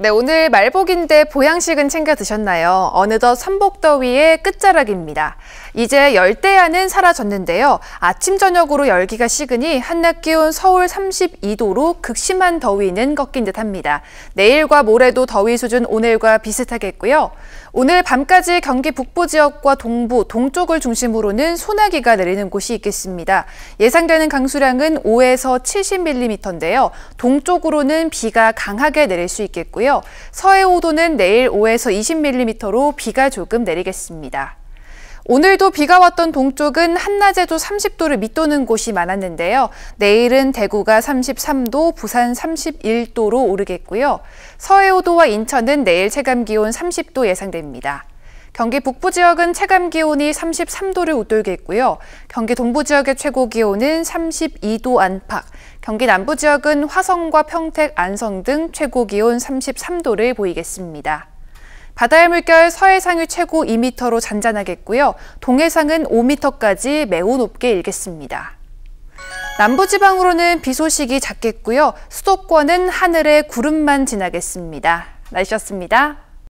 네, 오늘 말복인데 보양식은 챙겨 드셨나요? 어느덧 삼복더위의 끝자락입니다. 이제 열대야는 사라졌는데요. 아침 저녁으로 열기가 식으니 한낮 기온 서울 32도로 극심한 더위는 꺾인 듯합니다. 내일과 모레도 더위 수준 오늘과 비슷하겠고요. 오늘 밤까지 경기 북부 지역과 동부, 동쪽을 중심으로는 소나기가 내리는 곳이 있겠습니다. 예상되는 강수량은 5에서 70mm인데요. 동쪽으로는 비가 강하게 내릴 수 있겠고요. 있고요. 서해 5도는 내일 5에서 20mm로 비가 조금 내리겠습니다. 오늘도 비가 왔던 동쪽은 한낮에도 30도를 밑도는 곳이 많았는데요. 내일은 대구가 33도, 부산 31도로 오르겠고요. 서해오도와 인천은 내일 체감 기온 30도 예상됩니다. 경기 북부 지역은 체감 기온이 33도를 웃돌겠고요. 경기 동부 지역의 최고 기온은 32도 안팎, 경기 남부 지역은 화성과 평택, 안성 등 최고 기온 33도를 보이겠습니다. 바다의 물결 서해상이 최고 2m로 잔잔하겠고요. 동해상은 5m까지 매우 높게 일겠습니다. 남부지방으로는 비 소식이 작겠고요. 수도권은 하늘에 구름만 지나겠습니다. 날씨였습니다.